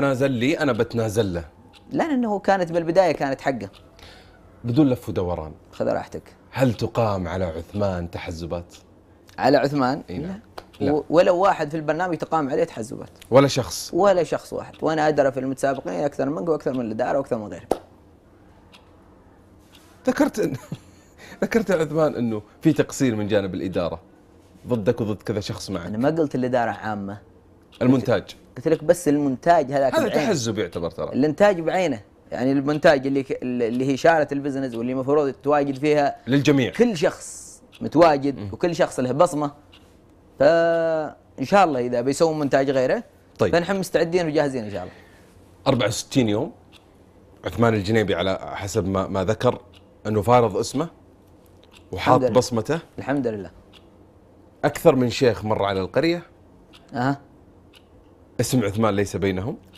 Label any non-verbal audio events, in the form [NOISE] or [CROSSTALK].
تنازل لي انا بتنازل له لا لانه كانت بالبدايه كانت حقه بدون لف ودوران خذ راحتك هل تقام على عثمان تحزبات؟ على عثمان؟ إيه؟ لا. لا ولو واحد في البرنامج تقام عليه تحزبات ولا شخص ولا شخص واحد وانا ادرى في المتسابقين اكثر منك واكثر من الاداره واكثر من غيرك ذكرت إن... [LAUGHS] ذكرت عثمان انه في تقصير من جانب الاداره ضدك وضد كذا شخص معك انا ما قلت الاداره عامه المونتاج قلت لك بس المونتاج هذاك هذا تحزب يعتبر ترى الانتاج بعينه يعني المونتاج اللي اللي هي شارة البزنس واللي المفروض تواجد فيها للجميع كل شخص متواجد وكل شخص له بصمه فان شاء الله اذا بيسوون مونتاج غيره طيب فنحن مستعدين وجاهزين ان شاء الله 64 يوم عثمان الجنيبي على حسب ما, ما ذكر انه فارض اسمه وحاط بصمته الحمد لله اكثر من شيخ مر على القريه اها اسم عثمان ليس بينهم